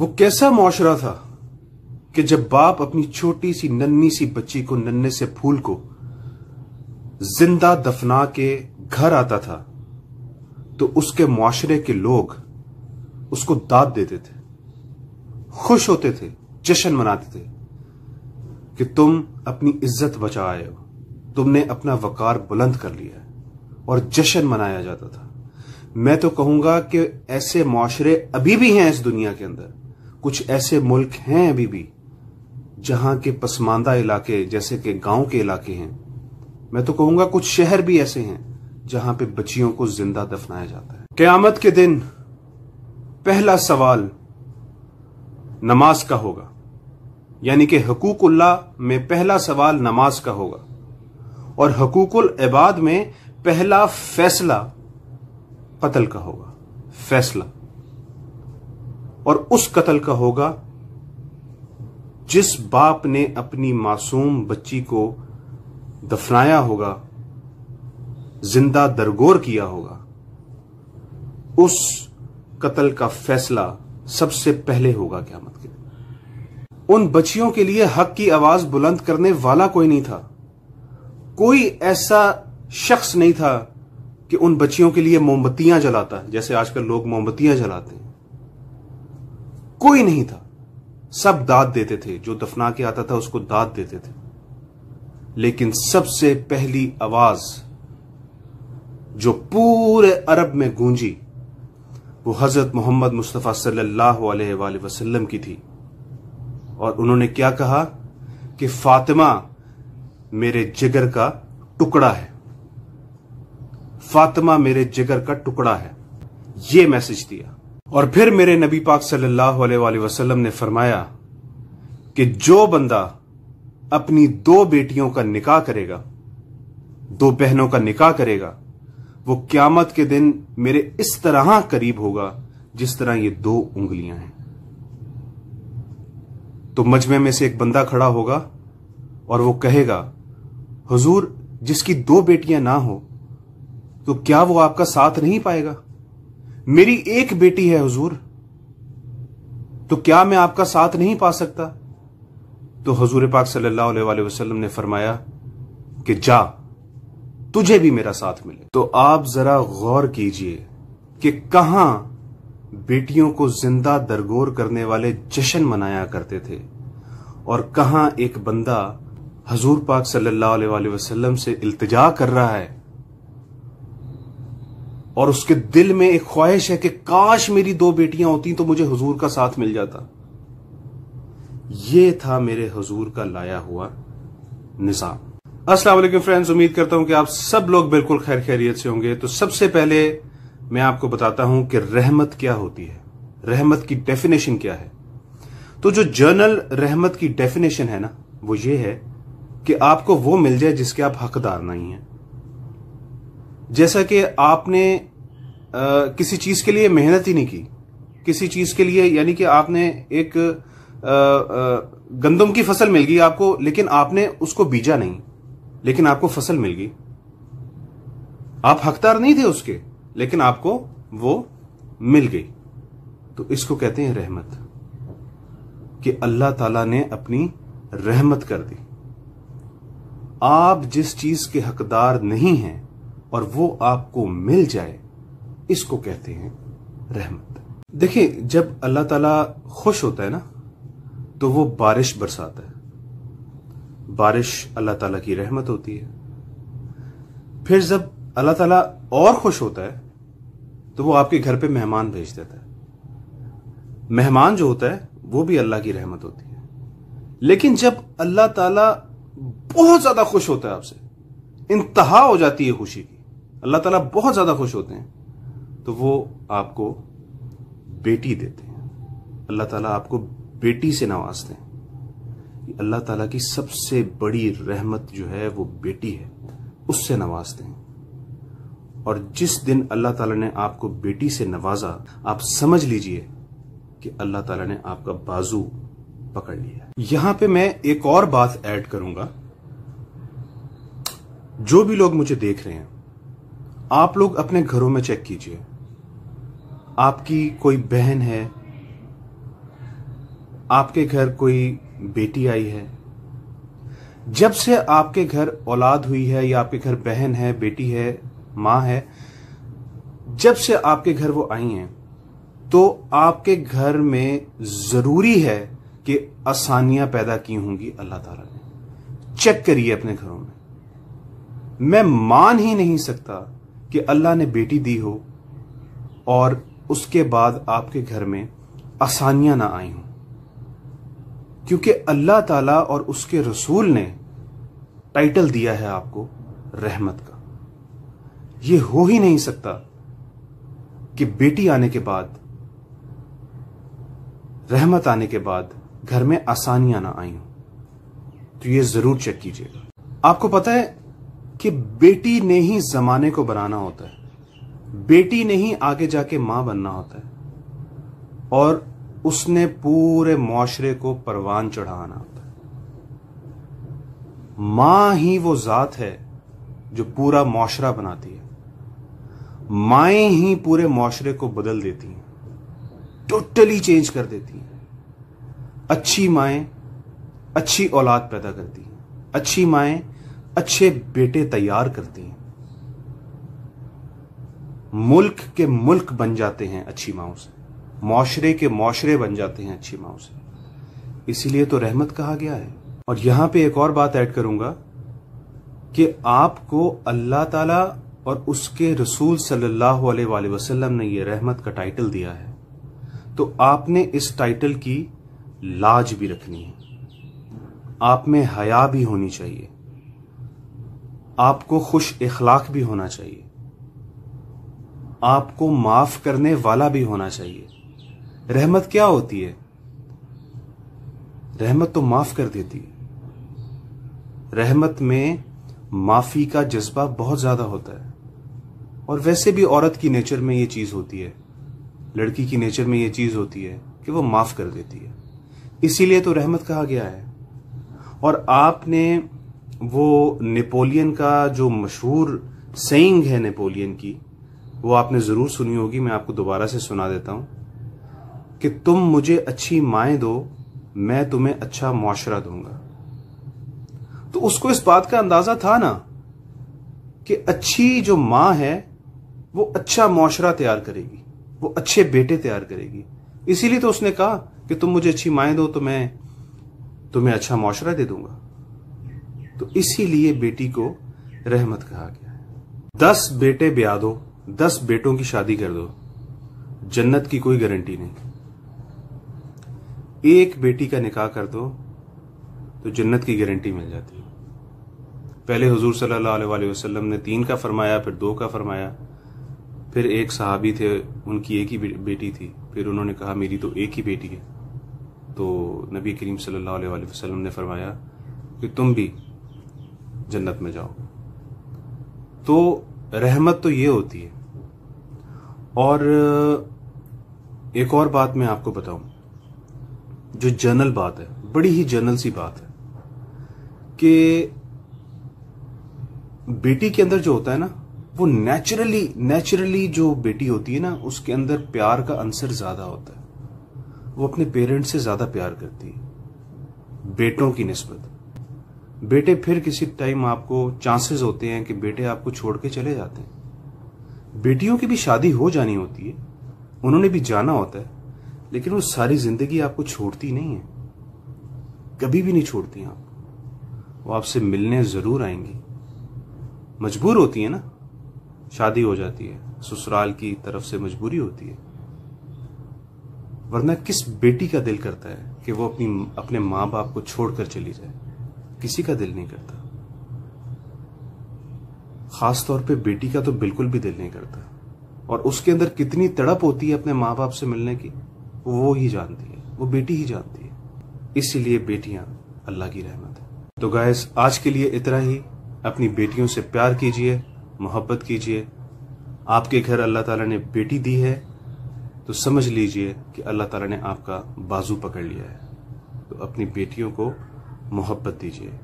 वो कैसा मुआरा था कि जब बाप अपनी छोटी सी नन्नी सी बच्ची को नन्हे से फूल को जिंदा दफना के घर आता था तो उसके मुआरे के लोग उसको दाद देते थे खुश होते थे जश्न मनाते थे कि तुम अपनी इज्जत बचा आए हो तुमने अपना वकार बुलंद कर लिया है और जश्न मनाया जाता था मैं तो कहूंगा कि ऐसे मुआरे अभी भी हैं इस दुनिया के अंदर कुछ ऐसे मुल्क हैं अभी भी जहां के पसमानदा इलाके जैसे कि गांव के इलाके हैं मैं तो कहूंगा कुछ शहर भी ऐसे हैं जहां पे बच्चियों को जिंदा दफनाया जाता है क्यामत के दिन पहला सवाल नमाज का होगा यानी कि हकूकुल्ला में पहला सवाल नमाज का होगा और हकूकुल इबाद में पहला फैसला कत्ल का होगा फैसला और उस कत्ल का होगा जिस बाप ने अपनी मासूम बच्ची को दफनाया होगा जिंदा दरगोर किया होगा उस कत्ल का फैसला सबसे पहले होगा क्या मत के उन बच्चियों के लिए हक की आवाज बुलंद करने वाला कोई नहीं था कोई ऐसा शख्स नहीं था कि उन बच्चियों के लिए मोमबत्तियां जलाता जैसे आजकल लोग मोमबत्तियां जलाते हैं कोई नहीं था सब दाद देते थे जो दफना के आता था उसको दाद देते थे लेकिन सबसे पहली आवाज जो पूरे अरब में गूंजी वो हजरत मोहम्मद मुस्तफ़ा सल्लल्लाहु अलैहि वसल्लम की थी और उन्होंने क्या कहा कि फातिमा मेरे जिगर का टुकड़ा है फातिमा मेरे जिगर का टुकड़ा है ये मैसेज दिया और फिर मेरे नबी पाक सल्लल्लाहु अलैहि वसल्लम ने फरमाया कि जो बंदा अपनी दो बेटियों का निकाह करेगा दो बहनों का निकाह करेगा वो क्यामत के दिन मेरे इस तरह करीब होगा जिस तरह ये दो उंगलियां हैं तो मजमे में से एक बंदा खड़ा होगा और वो कहेगा हुजूर जिसकी दो बेटियां ना हो तो क्या वो आपका साथ नहीं पाएगा मेरी एक बेटी है हुजूर तो क्या मैं आपका साथ नहीं पा सकता तो हजूर पाक सल्लल्लाहु अलैहि वसल्लम ने फरमाया कि जा तुझे भी मेरा साथ मिले तो आप जरा गौर कीजिए कि कहा बेटियों को जिंदा दरगोर करने वाले जश्न मनाया करते थे और कहा एक बंदा हजूर पाक सल्लल्लाहु अलैहि वसल्लम से इल्तजा कर रहा है और उसके दिल में एक ख्वाहिश है कि काश मेरी दो बेटियां होती तो मुझे हुजूर का साथ मिल जाता ये था मेरे हुजूर का लाया हुआ निजाम असलम फ्रेंड्स उम्मीद करता हूं कि आप सब लोग बिल्कुल खैर खैरियत से होंगे तो सबसे पहले मैं आपको बताता हूं कि रहमत क्या होती है रहमत की डेफिनेशन क्या है तो जो जर्नल रहमत की डेफिनेशन है ना वो ये है कि आपको वो मिल जाए जिसके आप हकदार नहीं हैं जैसा कि आपने किसी चीज के लिए मेहनत ही नहीं की किसी चीज के लिए यानी कि आपने एक गंदम की फसल मिल गई आपको लेकिन आपने उसको बीजा नहीं लेकिन आपको फसल मिल गई आप हकदार नहीं थे उसके लेकिन आपको वो मिल गई तो इसको कहते हैं रहमत कि अल्लाह ताला ने अपनी रहमत कर दी आप जिस चीज के हकदार नहीं हैं और वो आपको मिल जाए इसको कहते हैं रहमत देखिए जब अल्लाह ताला खुश होता है ना तो वो बारिश बरसाता है बारिश अल्लाह ताला की रहमत होती है फिर जब अल्लाह ताला और खुश होता है तो वो आपके घर पे मेहमान भेज देता है मेहमान जो होता है वो भी अल्लाह की रहमत होती है लेकिन जब अल्लाह ताला बहुत ज्यादा खुश होता है आपसे इंतहा हो जाती है खुशी की अल्लाह ताला बहुत ज्यादा खुश होते हैं तो वो आपको बेटी देते हैं अल्लाह ताला आपको बेटी से नवाजते हैं अल्लाह ताला की सबसे बड़ी रहमत जो है वो बेटी है उससे नवाजते हैं और जिस दिन अल्लाह ताला ने आपको बेटी से नवाजा आप समझ लीजिए कि अल्लाह ताला ने आपका बाजू पकड़ लिया यहां पे मैं एक और बात ऐड करूंगा जो भी लोग मुझे देख रहे हैं आप लोग अपने घरों में चेक कीजिए आपकी कोई बहन है आपके घर कोई बेटी आई है जब से आपके घर औलाद हुई है या आपके घर बहन है बेटी है मां है जब से आपके घर वो आई हैं तो आपके घर में जरूरी है कि आसानियां पैदा की होंगी अल्लाह ताला ने चेक करिए अपने घरों में मैं मान ही नहीं सकता कि अल्लाह ने बेटी दी हो और उसके बाद आपके घर में आसानियां ना आई हों क्योंकि अल्लाह ताला और उसके रसूल ने टाइटल दिया है आपको रहमत का यह हो ही नहीं सकता कि बेटी आने के बाद रहमत आने के बाद घर में आसानियां ना आई हों तो यह जरूर चेक कीजिएगा आपको पता है कि बेटी ने ही जमाने को बनाना होता है बेटी नहीं आगे जाके मां बनना होता है और उसने पूरे माशरे को परवान चढ़ाना होता है मां ही वो जात है जो पूरा माशरा बनाती है माए ही पूरे माशरे को बदल देती हैं टोटली चेंज कर देती हैं अच्छी माए अच्छी औलाद पैदा करती हैं अच्छी माए अच्छे बेटे तैयार करती हैं मुल्क के मुल्क बन जाते हैं अच्छी माओ से माशरे के माशरे बन जाते हैं अच्छी माओ से इसीलिए तो रहमत कहा गया है और यहां पे एक और बात ऐड करूंगा कि आपको अल्लाह ताला और उसके रसूल सल्लल्लाहु अलैहि वसल्लम ने यह रहमत का टाइटल दिया है तो आपने इस टाइटल की लाज भी रखनी है आप में हया भी होनी चाहिए आपको खुश इखलाक भी होना चाहिए आपको माफ करने वाला भी होना चाहिए रहमत क्या होती है रहमत तो माफ कर देती है रहमत में माफी का जज्बा बहुत ज्यादा होता है और वैसे भी औरत की नेचर में यह चीज होती है लड़की की नेचर में यह चीज होती है कि वो माफ कर देती है इसीलिए तो रहमत कहा गया है और आपने वो नेपोलियन का जो मशहूर सेइंग है नेपोलियन की वो आपने ज़रूर सुनी होगी मैं आपको दोबारा से सुना देता हूं कि तुम मुझे अच्छी माए दो मैं तुम्हें अच्छा मुआशरा दूंगा तो उसको इस बात का अंदाज़ा था ना कि अच्छी जो मां है वो अच्छा मुआशरा तैयार करेगी वो अच्छे बेटे तैयार करेगी इसीलिए तो उसने कहा कि तुम मुझे अच्छी माए दो तो मैं तुम्हें अच्छा मुआशरा दे दूंगा तो इसीलिए बेटी को रहमत कहा गया दस बेटे ब्या दो दस बेटों की शादी कर दो जन्नत की कोई गारंटी नहीं एक बेटी का निकाह कर दो तो जन्नत की गारंटी मिल जाती है पहले हजूर सल्लल्लाहु वसल्लम ने तीन का फरमाया फिर दो का फरमाया फिर एक सहाबी थे उनकी एक ही बेटी थी फिर उन्होंने कहा मेरी तो एक ही बेटी है तो नबी करीम सल्लाम ने फरमाया कि तुम भी जन्नत में जाओ तो रहमत तो ये होती है और एक और बात मैं आपको बताऊं जो जनरल बात है बड़ी ही जनरल सी बात है कि बेटी के अंदर जो होता है ना वो नेचुरली नेचुरली जो बेटी होती है ना उसके अंदर प्यार का अंसर ज्यादा होता है वो अपने पेरेंट्स से ज्यादा प्यार करती है बेटों की नस्बत बेटे फिर किसी टाइम आपको चांसेस होते हैं कि बेटे आपको छोड़ के चले जाते हैं बेटियों की भी शादी हो जानी होती है उन्होंने भी जाना होता है लेकिन वो सारी जिंदगी आपको छोड़ती नहीं है कभी भी नहीं छोड़ती आप वो आपसे मिलने जरूर आएंगी मजबूर होती है ना शादी हो जाती है ससुराल की तरफ से मजबूरी होती है वरना किस बेटी का दिल करता है कि वो अपनी अपने माँ बाप को छोड़कर चली जाए किसी का दिल नहीं करता खास तौर पे बेटी का तो बिल्कुल भी दिल नहीं करता और उसके अंदर कितनी तड़प होती है अपने माँ बाप से मिलने की वो ही जानती है वो बेटी ही जानती है इसलिए बेटियां अल्लाह की रहमत है तो गायस आज के लिए इतना ही अपनी बेटियों से प्यार कीजिए मोहब्बत कीजिए आपके घर अल्लाह ताला ने बेटी दी है तो समझ लीजिए कि अल्लाह ताला ने आपका बाजू पकड़ लिया है तो अपनी बेटियों को मोहब्बत दीजिए